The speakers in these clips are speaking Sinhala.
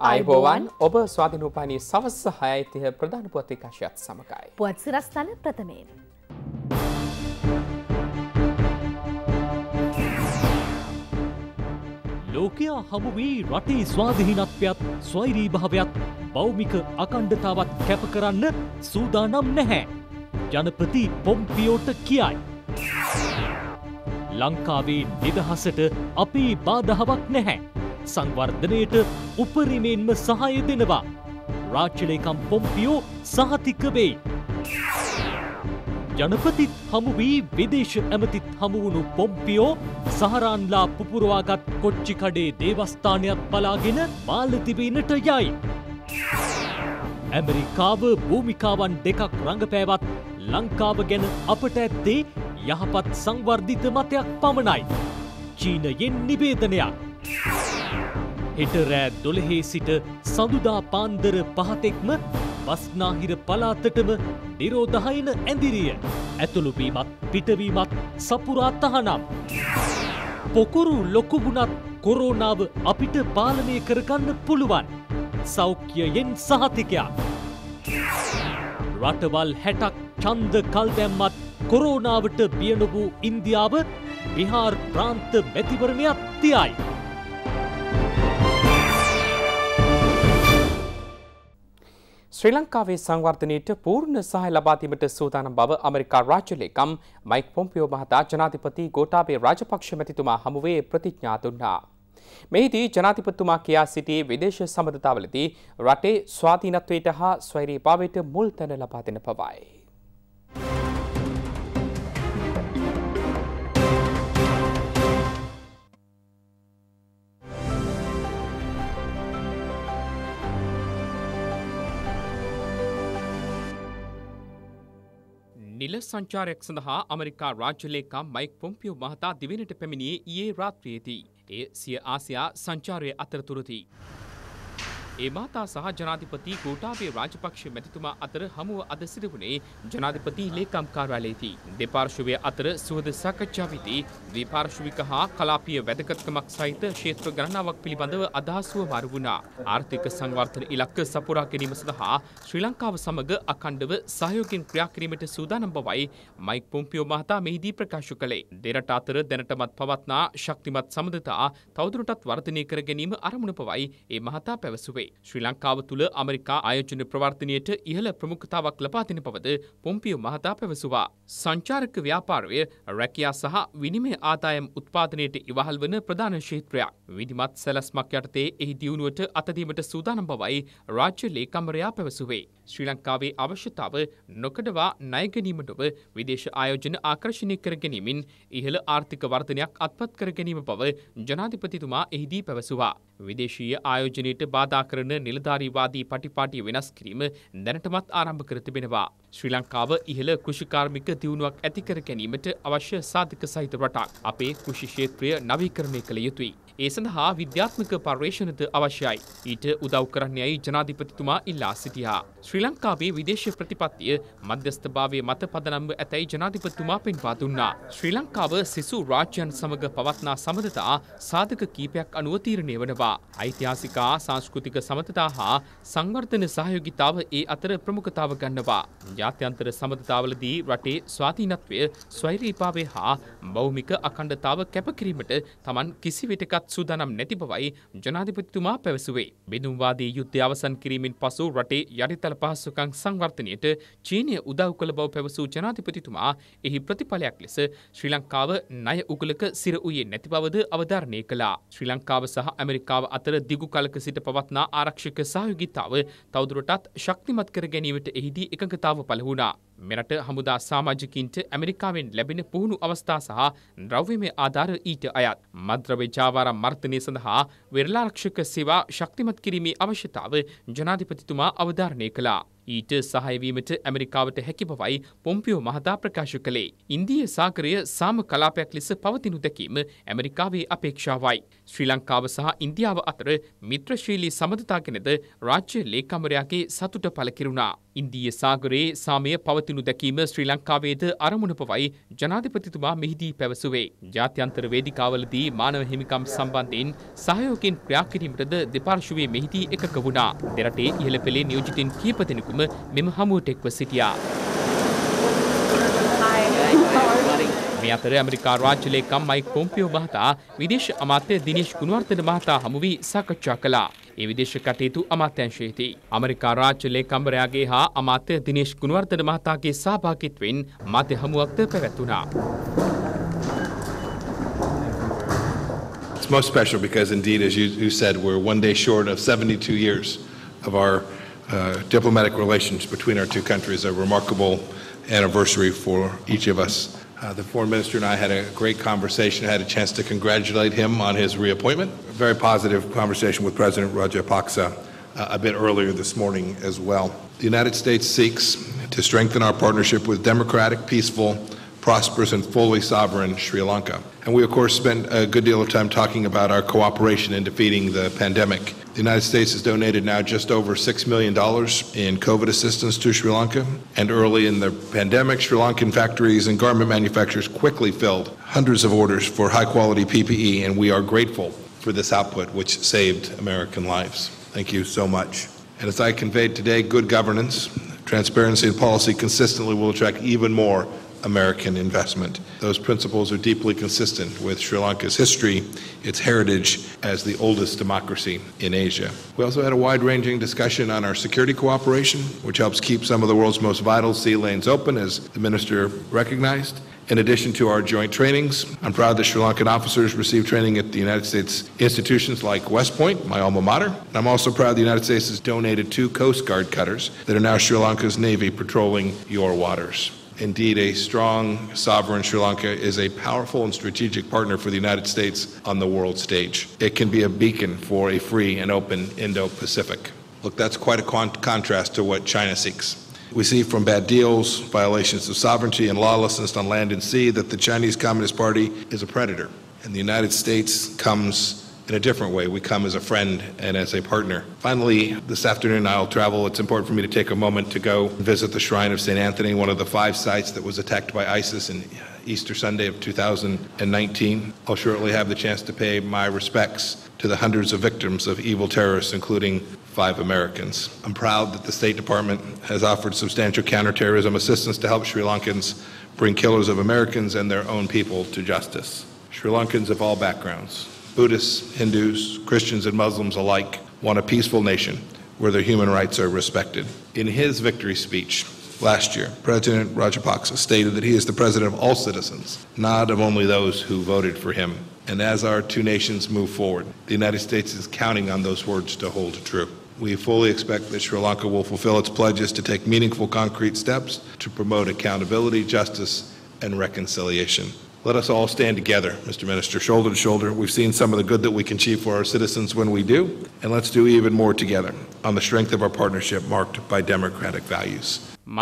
අයිබෝවන් ඔබ ස්වාධිනූපානී සවස්ස හයයිතිහ ප්‍රධාන පුවත් විකාශයත් සමකයි. පුවත් සිරස්ථන ප්‍රථමයෙන්. ලෝකයා හමු වී රටේ ස්වාධිහිනත්වයක් ස්වෛරී භාවයක් බෞමික අකණ්ඩතාවත් කැප කරන්න සූදානම් නැහැ. ජනපති පොම්පියෝට කියයි. ලංකාවේ නිදහසට අපේ බාධාවක් නැහැ. සංවර්ධනයට උපරිමයෙන්ම සහාය දෙනවා. රාච්චලේකම් පොම්පියෝ සහතික වේ. ජනපතිත් හමුුවී විදේශ ඇමතිත් හමුවුණු පොම්පියෝ සහරාන්ලා පුපුරවාගත් කොච්චිකඩේ දේවස්ථානයක් බලාගෙන මාලතිබීනට යයි. ඇමරිකාව භූමිකාවන් දෙකක් රඟපෑවත් ලංකාව ගැන අපට ඇත්තේ යහපත් සංවර්ධිත මතයක් පමණයි. චීනයෙන් නිබේදනයක්. හෙට රෑ දොළහේ සිට සඳුදා පාන්දර පහතෙක්ම වස්නාහිර පලාතටම නිරෝධහයින ඇඳිරිය. ඇතුළුවීමත් පිටවීමත් සපුරා තහනම්. පොකුරු ලොකුගුණත් කොරෝනාව අපිට පාලනය කරගන්න පුළුවන්. සෞඛ්‍යයෙන් සහතිකයා. රටවල් හැටක් චන්ද කල්දැම්මත් කොරෝනාවට බියනොබූ ඉන්දියාව විහාර් ප්‍රාන්ත මැතිවරණයක් තියයි. ශ්‍රී ලංකාවේ සංවර්ධනයට පූර්ණ සහය ලබාදීමට සූදානම් බව ඇමරිකා රාජ්‍ය ලේකම් මයික් පොම්පියෝ මහතා ජනාධිපති ගෝඨාභය රාජපක්ෂ මැතිතුමා හමුවේ ප්‍රතිඥා දුන්නා. මෙහිදී ජනාධිපතිතුමා කියා සිටියේ විදේශ සම්බන්ධතාවලදී රටේ ස්වාධීනත්වයට හා ස්වෛරීභාවයට මුල් තැන ලබා දෙන බවයි. ඉල සංචාරයක් සඳහා අමරිකා රාජ්‍ය ලේකම් මයික් පොම්පියෝ මහතා දිවෙනට පැමිණියේ ඊයේ රාත්‍රියේදී. එය සිය ආසියා සංචාරය අතරතුරදී. ඒ මාතා සහ ජනාධිපති කෝටාබේ රාජපක්ෂ මැතිතුමා අතර හමුව අද සිදු වුණේ ජනාධිපති ලේකම් කාර්යාලයේදී. දෙපාර්ශ්වය අතර සුහද සාකච්ඡාවේදී ද්විපාර්ශ්වික හා කලාපීය වැදගත්කමක් සහිත ක්ෂේත්‍ර ගණනාවක් පිළිබඳව අදහස්ව මාරු වුණා. ආර්ථික සංවර්ධන ඉලක්ක සපුරා ගැනීම සඳහා ශ්‍රී ලංකාව සමග අඛණ්ඩව සහයෝගයෙන් ක්‍රියා කිරීමට සූදානම් බවයි මයික් පොම්පියෝ මහතා මෙහිදී ප්‍රකාශ කළේ. දෙරට අතර දැනටමත් පවත්නා ශක්තිමත් සබඳතා තවදුරටත් වර්ධනය කර ගැනීම අරමුණ පවයි ඒ මහතා පැවසුවේ. නොවේ. ශ්‍රී ලංකාව තුළ අමරිකා ආයෝජන ප්‍රවර්ධනයට ඉහළ ප්‍රමුඛතාවක් ලබා දෙන බවද පොම්පියෝ මහතා පැවසුවා. සංචාරක ව්‍යාපාරය රැකියා සහ විනිමය ආදායම් උත්පාදනයට ඉවහල් වන ප්‍රධාන ක්ෂේත්‍රයක්. විධිමත් සැලැස්මක් යටතේ එහි දියුණුවට අතදීමට සූදානම් බවයි රාජ්‍ය ලේකම්වරයා පැවසුවේ. ශ්‍රී ලංකාවේ අවශ්‍යතාව නොකඩවා ණයගැනීමටව විදේශ ආයෝජන ආකර්ශනය කර ගැනීමෙන් ඉහළ ආර්ථික වර්ධනයක් අත්පත් කර ගැනීම බව ජනාධිපතිතුමා එහිදී පැවසුවා. විදේශීය ආයෝජනයට බාධා කරන නිලධාරීවාදී පටිපාටිය වෙනස් කිරීම දැනටමත් ආරම්භ කර තිබෙනවා. ශ්‍රී ලංකාව ඉහළ කෘෂිකාර්මික දියුණුවක් ඇති කර ගැනීමට අවශ්‍ය සාධක සහිත රටක්. අපේ කෘෂි ක්ෂේත්‍රය නවීකරණය කළ යුතුයි. ඒ සඳහා විද්‍යාත්මක පර්යේෂණද අවශ්‍යයි. ඊට උදව් කරන්නයයි ජනාධිපතිතුමා ඉල්ලා සිටියා. ශ්‍රී ලංකාවේ විදේශ ප්‍රතිපත්තිය මධ්‍යස්ථභාවය මත පදනම්ව ඇතැයි ජනාධිපතිතුමා පෙන්වා දුන්නා. ශ්‍රී ලංකාව සිසු රාජ්‍යයන් සමග පවත්නා සමඳතා සාධක කීපයක් අනුව තීරණය වනවා. ඓතිහාසිකා සංස්කෘතික සමතතා හා සංවර්ධන සහයෝගිතාව ඒ අතර ප්‍රමුඛතාව ගන්නවා. ජාත්‍යන්තර සමඳතාවලදී රටේ ස්වාධීනත්වය ස්වෛරීභාවය හා බෞමික අකණ්ඩතාව කැපකිරීමට තමන් කිසිවිටකත් සූදානම් නැති බවයි ජනාධිපතිතුමා පැවසුවේ. බෙදුම්වාදී යුද්ධය අවසන් කිරීමෙන් පසු රටේ යටිතල පහසුකම් සංවර්ධනයට චීනය උදව් කළ බව පැවසූ ජනාධිපතිතුමා එහි ප්‍රතිඵලයක් ලෙස ශ්‍රී ලංකාව ණය උගලක සිර වූයේ නැති බවද අවධාරණය කළා. ශ්‍රී ලංකාව සහ ඇමරිකාව අතර දිගු කලක සිට පවත්නා ආරක්ෂක සහයෝගිතාව තවදුරටත් ශක්තිමත් කර ගැනීමට එහිදී එකඟතාව පළ වුණා. මෙරට හමුදා සාමාජිකින්ට ඇමරිකාවෙන් ලැබෙන පුහුණු අවස්ථා සහ ද්‍රව්‍යමය ආධාර ඊට අයත් මද්‍රව්‍ය ජාවාර මර්ධනය සඳහා වෙරලාරක්ෂක සේවා ශක්තිමත් කිරීමේ අවශ්‍යතාව ජනාධිපතිතුමා අවධාරණය කළා. ඊට සහයවීමට ඇමරිකාවට හැකි බවයි පොම්පියෝ මහතා ප්‍රකාශ කළේ. ඉන්දිය සාගරය සාම කලාපයක් ලෙස පවතිනු දැකීම ඇමරිකාවේ අපේක්ෂාවයි. ශ්‍රී ලංකාව සහ ඉන්දියාව අතර මිත්‍රශීලී සමඳතා ගැනද රාජ්‍ය ලේකම්වරයාගේ සතුට පළ කෙරුණා. ඉන්දිය සාගරයේ සාමය පවතිනු දැකීම ශ්‍රී ලංකාවේද අරමුණ පවයි ජනාධිපතිතුමා මෙහිදී පැවසුවේ. ජාත්‍යන්තර වේදිකාවලදී මානව හිමිකම් සම්බන්ධයෙන් සහයෝගෙන් ක්‍රියාකිරීමටද දෙපාර්ශවයේ මෙහිදී එකක වුණා. දෙරටේ ඉහළ පෙළේ නියෝජිතින් කීප දෙනෙකු පමණක්ම මෙම හමුවට එක්ව සිටියා. මේ අතර ඇමරිකා රාජ්‍ය ලේකම් මයික් පොම්පියෝ මහතා විදේශ අමාත්‍ය දිනේෂ් ගුණවර්ධන මහතා හමු වී සාකච්ඡා කළා. ඒ විදේශ කටයුතු අමාත්‍යංශයේදී අමරිකා රාජ්‍ය ලේකම්වරයාගේ හා අමාත්‍ය දිනේෂ් ගුණවර්ධන මහතාගේ සහභාගීත්වයෙන් මාධ්‍ය හමුවක්ද පැවැත්වුණා. It's most special because indeed, as you, you said, we're one day short of 72 years of our Uh, diplomatic relations between our two countries, a remarkable anniversary for each of us. Uh, the foreign minister and I had a great conversation. I had a chance to congratulate him on his reappointment. A very positive conversation with President Rajapaksa uh, a bit earlier this morning as well. The United States seeks to strengthen our partnership with democratic, peaceful, prosperous, and fully sovereign Sri Lanka. And we, of course, spent a good deal of time talking about our cooperation in defeating the pandemic the United States has donated now just over $6 million in COVID assistance to Sri Lanka. And early in the pandemic, Sri Lankan factories and garment manufacturers quickly filled hundreds of orders for high quality PPE, and we are grateful for this output, which saved American lives. Thank you so much. And as I conveyed today, good governance, transparency, and policy consistently will attract even more American investment. Those principles are deeply consistent with Sri Lanka's history, its heritage as the oldest democracy in Asia. We also had a wide ranging discussion on our security cooperation, which helps keep some of the world's most vital sea lanes open, as the Minister recognized. In addition to our joint trainings, I'm proud that Sri Lankan officers receive training at the United States institutions like West Point, my alma mater. And I'm also proud the United States has donated two Coast Guard cutters that are now Sri Lanka's Navy patrolling your waters. Indeed, a strong, sovereign Sri Lanka is a powerful and strategic partner for the United States on the world stage. It can be a beacon for a free and open Indo Pacific. Look, that's quite a con contrast to what China seeks. We see from bad deals, violations of sovereignty, and lawlessness on land and sea that the Chinese Communist Party is a predator. And the United States comes in a different way. We come as a friend and as a partner. Finally, this afternoon I'll travel. It's important for me to take a moment to go visit the Shrine of St. Anthony, one of the five sites that was attacked by ISIS in Easter Sunday of 2019. I'll shortly have the chance to pay my respects to the hundreds of victims of evil terrorists, including five Americans. I'm proud that the State Department has offered substantial counterterrorism assistance to help Sri Lankans bring killers of Americans and their own people to justice. Sri Lankans of all backgrounds, Buddhists, Hindus, Christians, and Muslims alike want a peaceful nation where their human rights are respected. In his victory speech last year, President Rajapaksa stated that he is the president of all citizens, not of only those who voted for him. And as our two nations move forward, the United States is counting on those words to hold true. We fully expect that Sri Lanka will fulfill its pledges to take meaningful concrete steps to promote accountability, justice, and reconciliation. Let us all stand together, Mr. Minister, shoulder to shoulder. We've seen some of the good that we can achieve for our citizens when we do, and let's do even more together on the strength of our partnership marked by democratic values. Uh,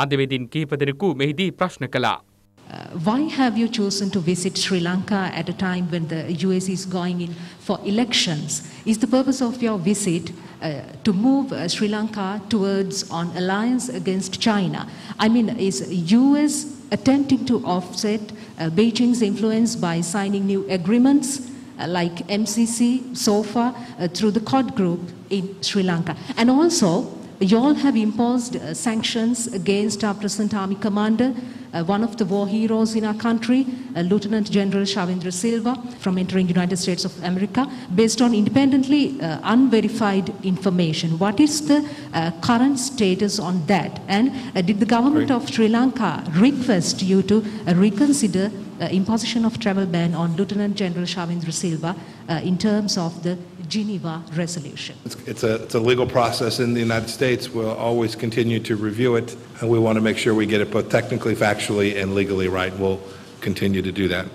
why have you chosen to visit Sri Lanka at a time when the US is going in for elections? Is the purpose of your visit uh, to move uh, Sri Lanka towards an alliance against China? I mean, is US attempting to offset uh, Beijing's influence by signing new agreements uh, like MCC, SOFA, uh, through the COD group in Sri Lanka. And also, you all have imposed uh, sanctions against our present army commander, uh, one of the war heroes in our country, uh, Lieutenant General Shavendra Silva from entering United States of America, based on independently uh, unverified information. What is the uh, current status on that? And uh, did the government of Sri Lanka request you to reconsider imposition of travel ban on Lieutenant General Shavendra Silva in terms of the Geneva Resolution. It's, it's, a, it's a legal process in the United States. We'll always continue to review it, and we want to make sure we get it both technically, factually, and legally right. We'll continue to do that.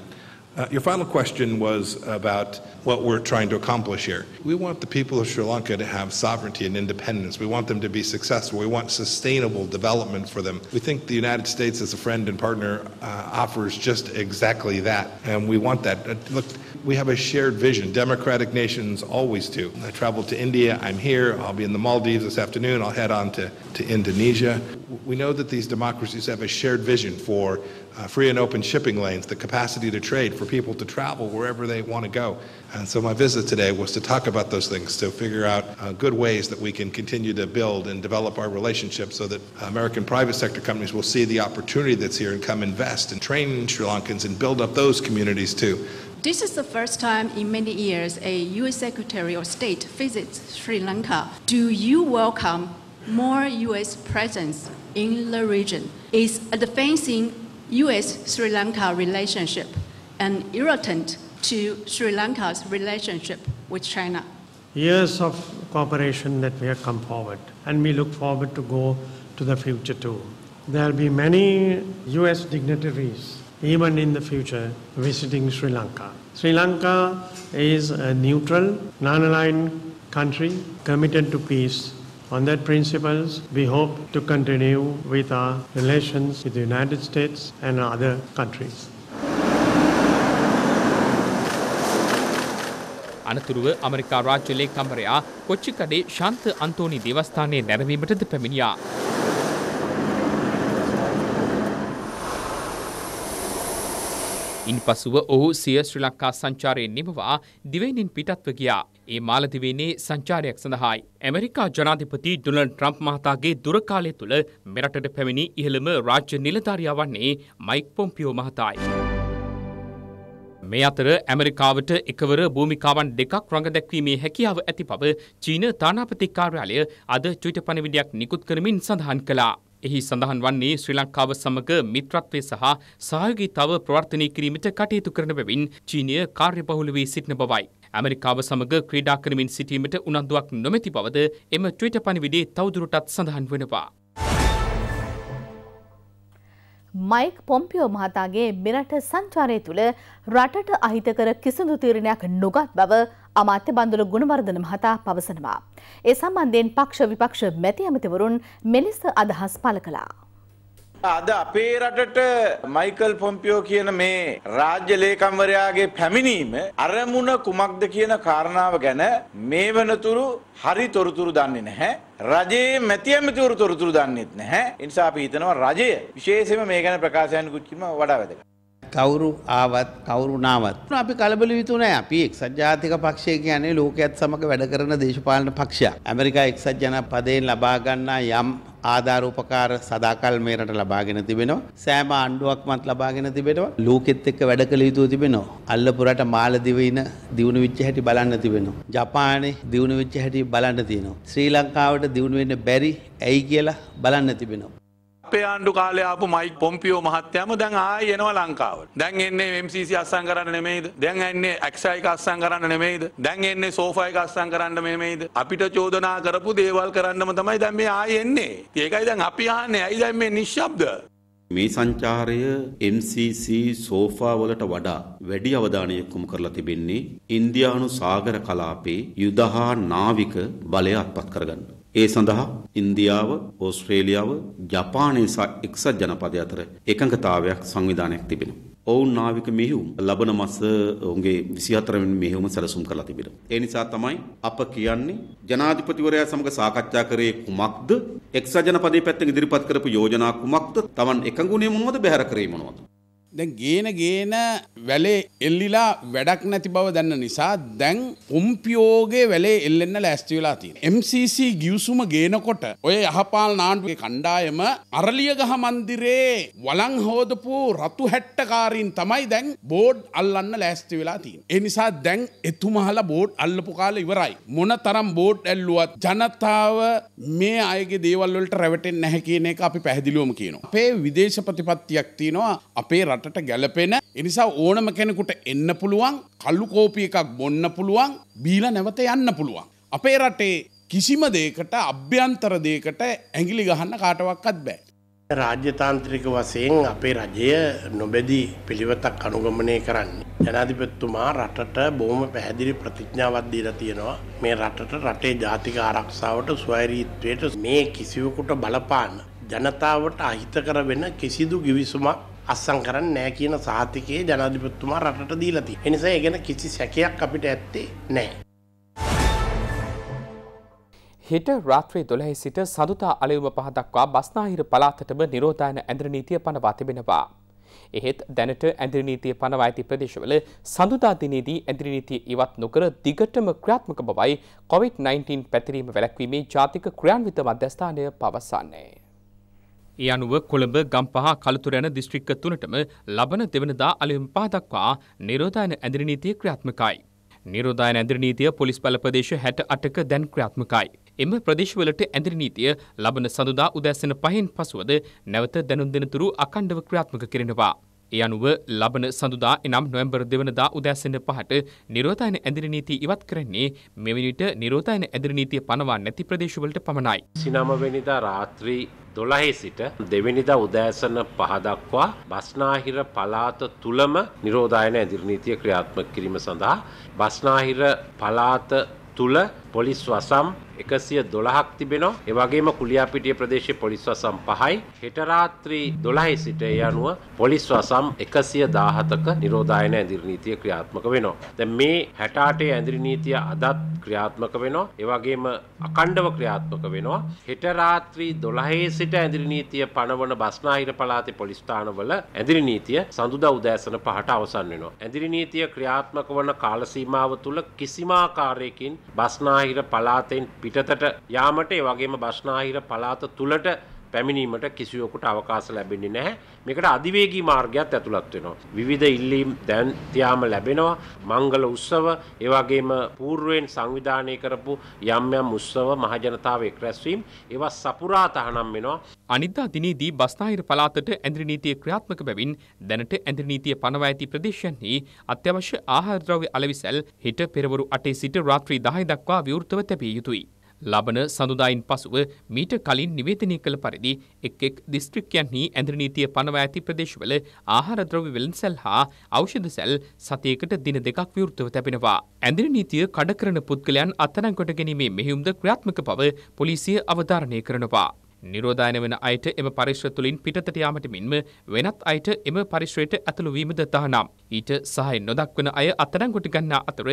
Uh, your final question was about what we're trying to accomplish here. We want the people of Sri Lanka to have sovereignty and independence. We want them to be successful. We want sustainable development for them. We think the United States, as a friend and partner, uh, offers just exactly that, and we want that. Uh, look, we have a shared vision. Democratic nations always do. I traveled to India. I'm here. I'll be in the Maldives this afternoon. I'll head on to, to Indonesia. We know that these democracies have a shared vision for uh, free and open shipping lanes, the capacity to trade for people to travel wherever they want to go. And so my visit today was to talk about those things, to figure out uh, good ways that we can continue to build and develop our relationship so that American private sector companies will see the opportunity that's here and come invest and train Sri Lankans and build up those communities too. This is the first time in many years a U.S. Secretary of State visits Sri Lanka. Do you welcome more U.S. presence in the region? Is advancing US-Sri Lanka relationship an irritant to Sri Lanka's relationship with China. Years of cooperation that we have come forward, and we look forward to go to the future too. There will be many US dignitaries, even in the future, visiting Sri Lanka. Sri Lanka is a neutral, non aligned country committed to peace On that principles, we hope to continue with our relations with the United States and other countries. අනතුරුව අමරිකා රාජ්‍ය ලේකම්වරයා කොච්චිකඩේ ශාන්ත අන්තෝනි දේවස්ථානයේ නැරඹීමටද පැමිණියා. ඉන් පසුව ඔහු සිය ශ්‍රී ලංකා සංචාරයෙන් නිමවා දිවයිනින් පිටත්ව ගියා. ඒ මාලදිවේනේ සංචාරයක් සඳහායි. ඇමරිකා ජනාධිපති ඩොනල්ඩ් ට්‍රම්ප් මහතාගේ දුරකාලය තුළ මෙරටට පැමිණි ඉහළම රාජ්‍ය නිලධාරියා වන්නේ මයික් පොම්පියෝ මහතායි. මේ අතර ඇමරිකාවට එකවර භූමිකාවන් දෙකක් රඟ දැක්වීමේ හැකියාව ඇති බව චීන තානාපති කාර්යාලය අද චුිත පණවිඩයක් නිකුත් කරමින් සඳහන් කළා. එහි සඳහන් වන්නේ ශ්‍රී ලංකාව සමග මිත්‍රත්වය සහ සහයෝගීතාව ප්‍රවර්ධනය කිරීමට කටයුතු කරන බැවින් චීනය කාර්යබහුල වී සිටින බවයි. ඇමරිකාව සමග ක්‍රීඩා කරමින් සිටීමට උනන්දුවක් නොමැති බවද එම ට්විටර් පණිවිඩයේ තවදුරටත් සඳහන් වෙනවා. මයික් පොම්පියෝ මහතාගේ මෙරට සංචාරය තුළ රටට අහිතකර කිසිදු තීරණයක් නොගත් බව අමාත්‍ය බන්දුල ගුණවර්ධන මහතා පවසනවා. ඒ සම්බන්ධයෙන් පක්ෂ විපක්ෂ මැති ඇමතිවරුන් මෙලෙස අදහස් පළ කළා. අද අපේ රටට මයිකල් පොම්පියෝ කියන මේ රාජ්‍ය ලේකම්වරයාගේ පැමිණීම අරමුණ කුමක්ද කියන කාරණාව ගැන මේ වනතුරු හරි තොරතුරු දන්නේ නැහැ. රජයේ මැති ඇමතිවරු තොරතුරු දන්නේත් නැහැ. ඒ නිසා අපි හිතනවා රජය විශේෂයෙන්ම මේ ගැන ප්‍රකාශයන් කුච්චිම වඩා වැදගත්. කවුරු ආවත් කවුරු නාවත් අපි කලබල යුතු නෑ අපි එක්සත් ජාතික පක්ෂය කියන්නේ ලෝකයේත් සමග වැඩ කරන දේශපාලන පක්ෂයක්. ඇමරිකා එක්සත් ජනපදයෙන් ලබා ගන්නා යම් ආධාරෝපකාර සදාකල් මේරට ලබාගෙන තිබෙනවා. සෑම ආණ්ඩුවක්මත් ලබාගෙන තිබෙනවා. ලෝකෙත් එක්ක වැඩ කළ යුතු තිබෙනවා. අල්ලපුරට මාලදිවයින දියුණු වෙච්ච හැටි බලන්න තිබෙනවා. ජපානයේ දියුණු වෙච්ච හැටි බලන්න තියෙනවා. ශ්‍රී ලංකාවට දියුණු වෙන්න බැරි ඇයි කියලා බලන්න තිබෙනවා. අපේ ආණ්ඩු කාලය ආපු මයික් පොම්පියෝ මහත්තයම දැන් ආය එනවා ලංකාවට. දැන් එන්නේ MCC අස්සම් කරන්න නෙමෙයිද? දැන් එන්නේ XI එක අස්සම් කරන්න නෙමෙයිද? දැන් එන්නේ සෝෆා එක අස්සම් කරන්න නෙමෙයිද? අපිට චෝදනා කරපු දේවල් කරන්නම තමයි දැන් මේ ආය එන්නේ. ඒකයි දැන් අපි ආන්නේ. ඇයි දැන් මේ නිශ්ශබ්ද? මේ සංචාරය MCC සෝෆා වලට වඩා වැඩි අවධානයක් යොමු කරලා තිබෙන්නේ ඉන්දියානු සාගර කලාපේ යුද හා නාවික බලය අත්පත් කරගන්න. ඒ සඳහා ඉන්දියාව, ඕස්ට්‍රේලියාව, ජපානය සහ එක්සත් ජනපදය අතර එකඟතාවයක් සංවිධානයක් තිබෙනවා. ඔවුන් නාවික මෙහිුම් ලබන මස ඔුන්ගේ විසිහතරවෙන් මෙහුම සැලසුම් කලා තිබෙන. ඒ නිසා තමයි අප කියන්නේ ජනාධිපතිවරයා සමඟ සාකච්ඡා කරේ කුමක්ද එක්සජනපදේ පැත්තෙන් ඉදිරිපත් කරපු යෝජනා කුමක්ද තමන් එකගුණේ මොනවද බැහැර කරේ මොනවද. දැන් ගේන ගේන වැලේ එල්ලිලා වැඩක් නැති බව දන්න නිසා දැන් උම්පියෝගේ වැලේ එල්ලෙන්න ලෑස්ති වෙලා තියෙන. MCC ගිවිසුම ගේනකොට ඔය යහපාල් නාණ්ඩුවේ කණ්ඩායම අරලියගහ මන්දිරේ වළං හොදපු රතු හැට්ටකාරීන් තමයි දැන් බෝඩ් අල්ලන්න ලෑස්ති වෙලා තියෙන්නේ. ඒ නිසා දැන් එතුමහලා බෝඩ් අල්ලපු කාලේ ඉවරයි. මොන තරම් බෝඩ් ඇල්ලුවත් ජනතාව මේ අයගේ දේවල් වලට රැවටෙන්නේ නැහැ කියන එක අපි පැහැදිලිවම කියනවා. අපේ විදේශ ප්‍රතිපත්තියක් තියෙනවා අපේ රට රටට ගැලපෙන එනිසා ඕනම කෙනෙකුට එන්න පුළුවන් කල්ලු කෝපිය එකක් බොන්න පුළුවන් බීල නැවත යන්න පුළුවන්. අපේ රටේ කිසිම දේකට අභ්‍යන්තර දේකට ඇගිලි ගහන්න කාටවක්කත් බෑ. රාජ්‍යතාන්ත්‍රික වසයෙන් අපේ රජය නොබැදී පිළිවතක් අනුගමනය කරන්නේ. ජනාධිපත්තුමා රටට බොහම පැහැදිලි ප්‍රතිඥාවත් දීලා තියෙනවා මේ රටට රටේ ජාතික ආරක්ෂාවට ස්වෛරීත්වයට මේ කිසිවකුට බලපාන්න. ජනතාවට අහිතකර වෙන කිසිදු ගිවිසුමක් අස්සං කරන්න නෑ කියන සාතිකයේ ජනාධිපත්තුමා රටට දීලති. එනිසා ඒගැන කිසි සැකයක් අපිට ඇත්තේ නෑ. හිට රාත්‍රී දොළහි සිට සඳතා අලයුම පහදක්වා බස්නාහිර පලාතටම නිරෝධයන ඇඳ්‍රනීතිය පනවා තිබෙනවා. එහෙත් දැනට ඇඳ්‍රනීතිය පනවා ඇති ප්‍රදේශවල සඳුදාදිනයේදී ඇඳ්‍රනීතිය ඉවත් නොකර දිගටම ක්‍රාත්මක බවයි කොවිD-19 පැතිරීම වැලැක්වීමේ ජාතික ක්‍රියාන්විත මධ්‍යස්ථානය පවසන්නේ. ඒ අනුව කොළඹ ගම්පහ කළතුර යන දිස්ත්‍රික්ක තුනටම ලබන දෙවනදා අලුයම් පහ දක්වා නිරෝධායන ඇඳිරි නීතිය ක්‍රියාත්මකයි. නිරෝධායන ඇඳිරි නීතිය පොලිස් බල ප්‍රදේශ 68ක දැන් ක්‍රියාත්මකයි. එම ප්‍රදේශවලට ඇඳිරි නීතිය ලබන සඳුදා උදෑසන 5න් පසුවද නැවත දැනුම් දෙනතුරු අඛණ්ඩව ක්‍රියාත්මක කරනවා. ඒ අනුව ලබන සඳුදා එනම් නොවැම්බර් දෙවනදා උදෑසන පහට නිරෝධායන ඇදිරි නීතිය ඉවත් කරන්නේ මෙවැනි විට නිරෝධායන ඇදිරි නීතිය පනවා නැති ප්‍රදේශවලට පමණයි. සිනම වෙනිදා රාත්‍රී දොළහේ සිට දෙවැනිදා උදෑසන පහදක්වා බස්නාහිර පලාත තුළම නිරෝධායන ඇදිරිනීතිය ක්‍රියාත්මක කිරීම සඳහා බස්නාහිර පලාත තුළ පොලිස් වසම් එකසිය දොළහක් තිබෙනවා එවගේම කුලියාපිටිය ප්‍රදේශය පොලිස්වසම් පහයි හෙටරාත්‍රී දොළහි සිට ඒ අනුව පොලිස්වසම් එකසිය දාහතක නිරෝධායන ඇදිරි නීතිය ක්‍රියාත්මක වෙනවා. දැ මේ හැටාටේ ඇදිරි නීතිය අදත් ක්‍රියාත්මක වෙනවා ඒවගේම අකණ්ඩව ක්‍රියාත්මක වෙනවා හෙටරාත්‍රී දොළහේ සිට ඇදිරි නීතිය පණවන බස්නාහිර පලාති පොලිස්ථානවල ඇදිරි නීතිය සඳුදා උදෑසන පහට අවසන් වෙනවා. ඇදිරි නීතිය ක්‍රියාත්මක වන කාලසීමාව තුළ කිසිමාකාරයකින් බස්නාහිර පලාතෙන් පි පිටතට යාමට ඒ වගේම බස්නාහිර පළාත තුලට පැමිණීමට කිසිවකුට අවකාශ ලැබෙන්නේ නැහැ. මේකට අධිවේගී මාර්ගයක් ඇතුළත් වෙනවා. විවිධ ඉල්ලීම් දැන් තියාම ලැබෙනවා. මංගල උත්සව, ඒ වගේම పూర్වයෙන් සංවිධානය කරපු යම් යම් උත්සව මහජනතාව එක්රැස්වීම ඒවා සපුරා තහනම් වෙනවා. අනිද්දා දිනේදී බස්නාහිර පළාතට ඇඳිරි නීතිය ක්‍රියාත්මක බැවින් දැනට ඇඳිරි නීතිය පනව ඇති ප්‍රදේශයන්හි අත්‍යවශ්‍ය ආහාර ද්‍රව්‍ය අලෙවිසල් හිට පෙරවරු 8 සිට රාත්‍රී 10 දක්වා විවෘතව තැබිය යුතුයි. ලබන සඳුදායින් පසුව මීට කලින් නිවේදනය කළ පරිදි එක් එක් දිස්ත්‍රික්කයන්හි ඇඳර නීතිය පනව ඇති ප්‍රදේශවල ආහාර ද්‍රව්‍ය වෙළඳසැල් හා ඖෂධ සැල් සතියකට දින දෙකක් විවෘතව තැබෙනවා. ඇඳර නීතිය කඩ කරන පුද්ගලයන් අත්අඩංගුවට ගැනීමේ මෙහෙයුම්ද ක්‍රියාත්මක බව පොලිසිය අවධාරණය කරනවා. නිරෝධායන වන අයට එම පරිශ්‍ර තුළින් පිටතට යාමට මින්ම වෙනත් අයට එම පරිශ්‍රයට ඇතුළු වීමද තහනම්. ඊට සහය නොදක්වන අය අත්අඩංගුවට ගන්නා අතර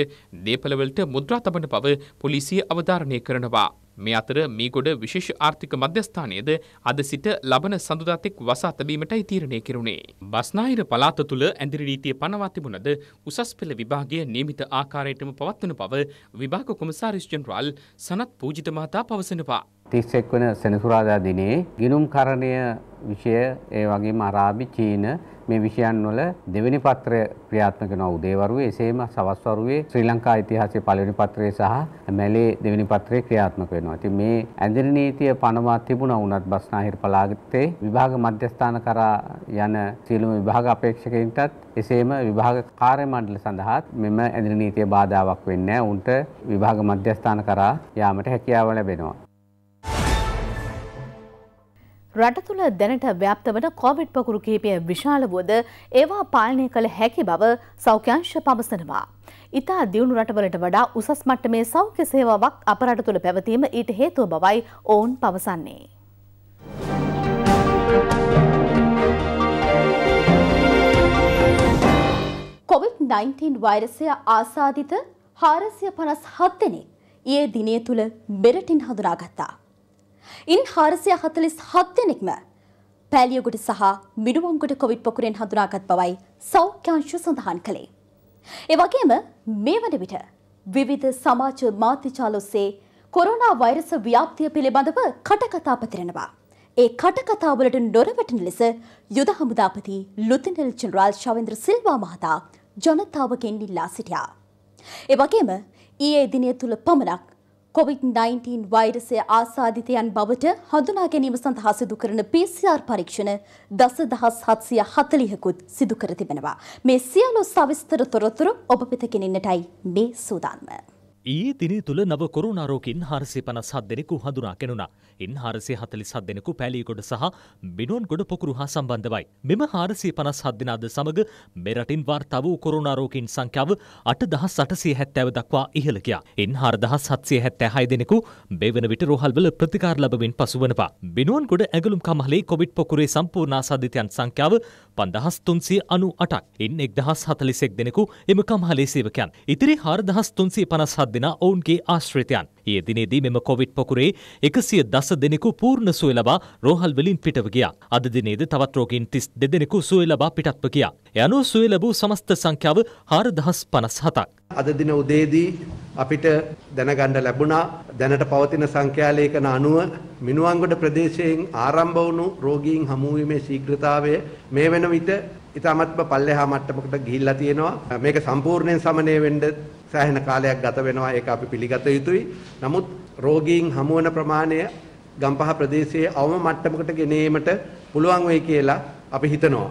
දේපළවලට මුද්‍රා තබන බව පොලිසිය අවධාරණය කරනවා. මේ අතර මීගොඩ විශේෂ ආර්ථික මධ්‍යස්ථානයේද අද සිට ලබන සඳුදාතෙක් වසා තැබීමටයි තීරණය කෙරුණේ. බස්නාහිර පළාත තුළ ඇඳිරි නීතිය පනවා තිබුණද උසස් පෙළ විභාගය නියමිත ආකාරයටම පවත්වන බව විභාග කොමසාරිස් ජෙනරාල් සනත් පූජිත මහතා පවසනවා. 31 වන සෙනසුරාදා දිනේ ගිනුම්කරණය විෂය ඒ වගේම අරාබි චීන මේ විෂයන් වල දෙවෙනි පත්‍රය ක්‍රියාත්මක වෙන උදේවරුවේ එසේම සවස් වරුවේ ශ්‍රී ලංකා ඉතිහාසයේ පළවෙනි පත්‍රය සහ මැලේ දෙවෙනි පත්‍රය ක්‍රියාත්මක වෙනවා. ඉතින් මේ ඇඳිරි නීතිය පනවා තිබුණා වුණත් බස්නාහිර පළාතේ විභාග මධ්‍යස්ථාන කරා යන සියලුම විභාග අපේක්ෂකයින්ටත් එසේම විභාග කාර්ය මණ්ඩල සඳහා මෙම ඇඳිරි නීතිය බාධාවක් වෙන්නේ නැහැ. උන්ට විභාග මධ්‍යස්ථාන කරා යාමට හැකියාව ලැබෙනවා. රට තුළ දැනට ව්‍යාප්ත වන කොවිඩ් පකුරු කිහිපය විශාල වුවද ඒවා පාලනය කළ හැකි බව සෞඛ්‍යංශ පවසනවා. ඉතා දියුණු රටවලට වඩා උසස් මට්ටමේ සෞඛ්‍ය සේවාවක් අප රට තුළ පැවතීම ඊට හේතුව බවයි ඔවුන් පවසන්නේ. COVID-19 වෛරසය ආසාධිත හාරසිය පනස් හත්තෙනෙක් ඒ දිනේ තුළ බෙරටින් හඳුනාගත්තා. ඉන් හාරසිය හතලිස් හත්දෙනෙක්ම පෑලියගුට සහ මිනුවන්ගොට කොවිට් පොකුරෙන් හඳුනාගත් බවයි සෞඛ්‍යංශ සඳහන් කළේ. එවගේම මේ වන විට විවිධ සමාජ මාත්‍යචාලොස්සේ කොරෝනා වෛරස ව්‍යාප්තිය පිළිබඳව කටකතා පතිරෙනවා. ඒ කටකතාවලට නොරවටන ලෙස යුද හමුදාපති ලුතිනල් ජනරාල් ශවෙන්ද්‍ර සිල්වා මහතා ජනතාවගෙන් ඉල්ලා සිටියා. එවගේම ඊයේ දිනය තුළ පමණක් කොවිD-19 වෛරසය ආසාධිතයන් බවට හඳුනා ගැනීම සඳහා සිදු කරන PCR පරීක්ෂණ දසදහස් හත්සිය හතලිහකුත් සිදු කර තිබෙනවා. මේ සියලු සවිස්තර තොරතුරු ඔබ පිත කෙනෙන්නටයි මේ සූදාන්ම. ඊයේ දිනය තුළ නව කොරුණාරෝකින් හරසේ පනස් හත් දෙනෙකු හඳුනා කෙනුණා. ඉන් හරසේ හතලිස් හත් දෙනෙකු පැලීගොඩ සහ බිනොන්ගොඩ පොකුරු හා සම්බන්ධවයි. මෙම හාරසේ පනස් හත් දෙනාද සමඟ මෙරටින් වාර්තා වූ කොරුණාරෝකින් සංඛ්‍යාව අට දහස් අටසේ හැත්තෑව දක්වා ඉහළ ගියා. ඉන් හාර දහස් හත්සේ හැත්තෑ හය දෙනෙකු බෙවන විට රෝහල්වල ප්‍රතිකාර ලැබමින් පසු වනවා. බිනොන්ගොඩ ඇගලුම් කමහලේ කොවිඩ් පොකුරේ සම්පූර්ණ ආසාදිතයන් සංඛ්‍යාව පන්දහස් තුන්සේ අනු අටක්. ඉන් එක් දහස් හතලිසෙක් දෙනෙකු එම කමහලේ සේවකයන්. ඉතිරි හාර දහස් තුන්සේ පනස් හත් දෙනා ඔවුන්ගේ ආශ්‍රිතයන්. ඒ දිනේදී මෙම කොවිඩ් පොකුරේ එකසිය දස දෙනෙකු පූර්ණ සුවය ලබා රෝහල්වලින් පිටව ගියා. අද දිනේද තවත් රෝගීන් තිස් දෙදෙනෙකු සුවය ලබා පිටත්ව ගියා. යනු සුවය ලැබූ සමස්ත සංඛ්‍යාව හාරදහස් පනස් හතක්. අද දින උදේදී අපිට දැනගණ්ඩ ලැබුණා දැනට පවතින සංඛ්‍යාලේකන අනුව මිනුවංගොඩ ප්‍රදේශයෙන් ආරම්භ වුණු රෝගීන් හමුවීමේ ශීඝ්‍රතාවය මේ වෙන විට ඉතාමත්ම පල්ලෙහා මට්ටමකට ගිහිල්ලා තියෙනවා මේක සම්පූර්ණයෙන් සමනය වෙන්න සෑහෙන කාලයක් ගත වෙනවා ඒක අපි පිළිගත යුතුයි. නමුත් රෝගීන් හමුවන ප්‍රමාණය ගම්පහ ප්‍රදේශයේ අවම මට්ටමකට ගෙනීමට පුළුවන් වෙයි කියලා අපි හිතනවා.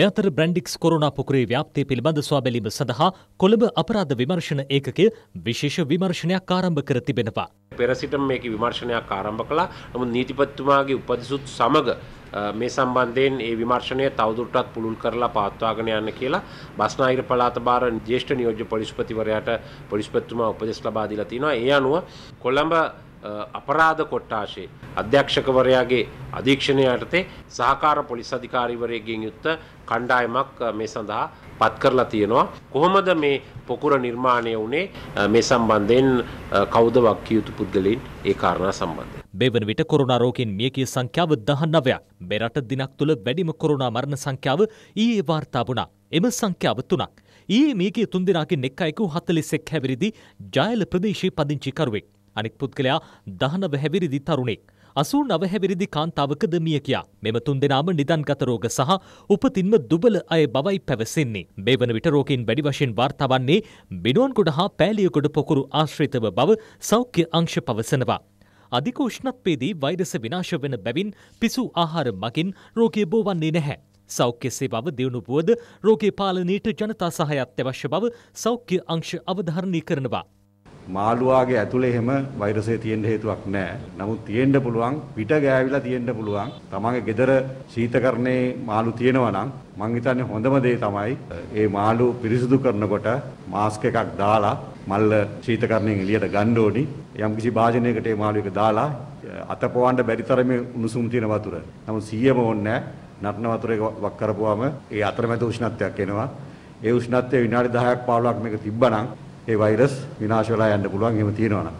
මෙතර බ්‍රැන්ඩික්ස් කොරුණා පොකුරේ ව්‍යාප්තිය පිළිබඳ සොයාබැලීම සඳහා කොළඹ අපරාධ විමර්ශන ඒකකය විශේෂ විමර්ශනයක් ආරම්භ කර තිබෙනවා. පෙර සිට මේකේ විමර්ශනයක් ආරම්භ කළා. නමුත් නීතිපතිතුමාගේ උපදෙස් සමග මේ සම්බන්ධයෙන් ඒ විමර්ශනය තවදුරටත් පුළුල් කරලා පවත්වාගෙන යන්න කියලා බස්නාහිර පළාත භාර ජ්‍යෙෂ්ඨ නියෝජ්‍ය පොලිස්පතිවරයාට පොලිස්පතිතුමා උපදෙස් ලබා දීලා තිනවා. ඒ අනුව කොළඹ අපරාධ කොට්ටාශේ අධ්‍යක්ෂකවරයාගේ අධීක්ෂණය යටතේ සහකාර පොලිස් අධිකාරිවරයෙක්ගෙන් යුක්ත කණ්ඩායමක් මේ සඳහා පත් කරලා තියෙනවා. කොහොමද මේ පොකුර නිර්මාණය වුණේ මේ සම්බන්ධයෙන් කවුද වක්කිය යුතු පුද්ගලයින් ඒ කාරණා සම්බන්ධයෙන්. මේ වන විට කොරුණා රෝගයෙන් මියගිය සංඛ්‍යාව 19ක්. මේ රට දිනක් තුල වැඩිම කොරුණා මරණ සංඛ්‍යාව ඊයේ වාර්තා වුණා. එම සංඛ්‍යාව 3ක්. ඊයේ මියගිය තුන් දෙනාකින් එක් අයෙකු 41 හැවිරිදි ජයල ප්‍රදේශයේ පදිංචි කරුවෙක්. අනෙක් පුද්ගලයා 19 හැවිරිදි තරුණෙක්. 89 හැවිරිදි කාන්තාවකද මිය ගියා. මෙම තුන් දෙනාම නිදන්ගත රෝග සහ උපතින්ම දුබල අය බවයි පැවසෙන්නේ. මේ වන විට රෝගීන් වැඩි වශයෙන් වාර්තා වන්නේ බිනෝන්ගොඩ හා පෑලියගොඩ පොකුරු ආශ්‍රිතව බව සෞඛ්‍ය අංශ පවසනවා. අධික උෂ්ණත්වයේදී වෛරස විනාශ වෙන බැවින් පිසු ආහාර මගින් රෝගය බෝවන්නේ නැහැ. සෞඛ්‍ය සේවාව දියුණු වුවද රෝගී පාලනයට ජනතා සහයත් අවශ්‍ය බව සෞඛ්‍ය අංශ අවධාරණය කරනවා. මාළුවාගේ ඇතුලේ එහෙම වෛරසය තියෙන්න හේතුවක් නැහැ. නමුත් තියෙන්න පුළුවන් පිට ගෑවිලා තියෙන්න පුළුවන්. තමන්ගේ ගෙදර සීතකරණේ මාළු තියෙනවා නම් මං හිතන්නේ හොඳම දේ තමයි ඒ මාළු පිරිසිදු කරනකොට මාස්ක් එකක් දාලා මල්ල සීතකරණයෙන් එළියට ගන්න ඕනි. යම්කිසි භාජනයකට ඒ මාළු එක දාලා අතපොවන්න බැරි තරමේ උණුසුම් තියෙන වතුර. නමුත් සීයම ඕනේ නැහැ. නර්ණ වතුර එක වක් කරපුවාම ඒ අතරමැද උෂ්ණත්වයක් එනවා. ඒ උෂ්ණත්වය විනාඩි 10ක් 15ක් මේක තිබ්බනම් ඒ වෛරස් විනාශ වෙලා යන්න පුළුවන් එහෙම තියෙනවා නම්.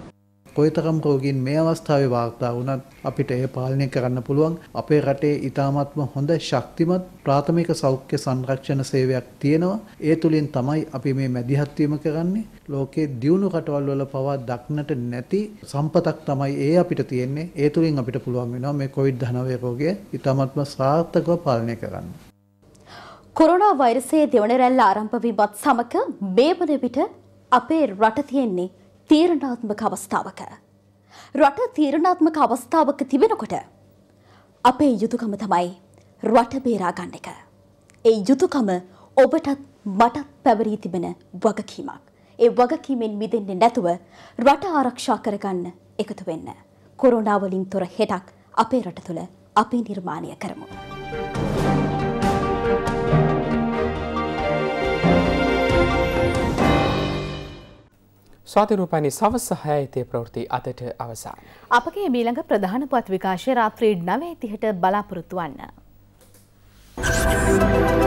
කොයිතරම් රෝගීන් මේ අවස්ථාවේ වාර්තා වුණත් අපිට එය පාලනය කරන්න පුළුවන් අපේ රටේ ඉතාමත්ම හොඳ ශක්තිමත් ප්‍රාථමික සෞඛ්‍ය සංරක්ෂණ සේවයක් තියෙනවා ඒ තුලින් තමයි අපි මේ මැදිහත් වීම කරන්නේ ලෝකයේ දියුණු රටවල් වල පවා දක්නට නැති සම්පතක් තමයි ඒ අපිට තියෙන්නේ ඒ තුලින් අපිට පුළුවන් වෙනවා මේ කොවිඩ් 19 රෝගය ඉතාමත්ම සාර්ථකව පාලනය කරන්න කොරෝනා වෛරසයේ දෙවන රැල්ල ආරම්භ වීමත් සමග මේ වන විට අපේ රට තියෙන්නේ තීරණාත්මක අවස්ථාවක. රට තීරණාත්මක අවස්ථාවක තිබෙනකොට අපේ යුතුයකම තමයි රට බේරා ගන්න එක. ඒ යුතුයකම ඔබටත් මටත් පැවරී තිබෙන වගකීමක්. ඒ වගකීමෙන් මිදෙන්නේ නැතුව රට ආරක්ෂා කරගන්න එකතු වෙන්න. කොරෝනා වලින් තොර හෙටක් අපේ රට තුළ අපි නිර්මාණය කරමු. ස්වාතිරූපනි සවස හයහිතය ප්‍රවෘති අතට අවසා. අපගේ මීළඟ ප්‍රධාන පත් විකාශය රාත්‍රීඩ් නවේතිහට බලාපොරොත්තුවන්න. Thank you.